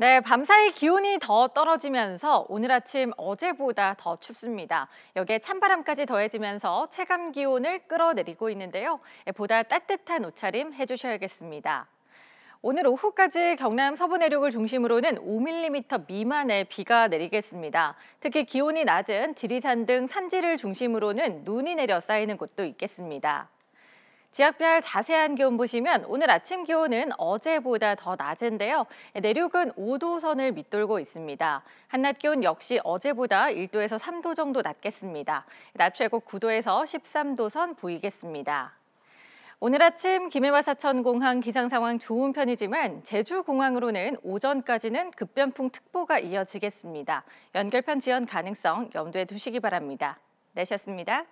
네, 밤사이 기온이 더 떨어지면서 오늘 아침 어제보다 더 춥습니다. 여기에 찬바람까지 더해지면서 체감 기온을 끌어내리고 있는데요. 예, 보다 따뜻한 옷차림 해주셔야겠습니다. 오늘 오후까지 경남 서부 내륙을 중심으로는 5mm 미만의 비가 내리겠습니다. 특히 기온이 낮은 지리산 등 산지를 중심으로는 눈이 내려 쌓이는 곳도 있겠습니다. 지역별 자세한 기온 보시면 오늘 아침 기온은 어제보다 더 낮은데요. 내륙은 5도선을 밑돌고 있습니다. 한낮 기온 역시 어제보다 1도에서 3도 정도 낮겠습니다. 낮 최고 9도에서 13도선 보이겠습니다. 오늘 아침 김해와 사천공항 기상 상황 좋은 편이지만 제주공항으로는 오전까지는 급변풍특보가 이어지겠습니다. 연결편 지연 가능성 염두에 두시기 바랍니다. 내셨습니다.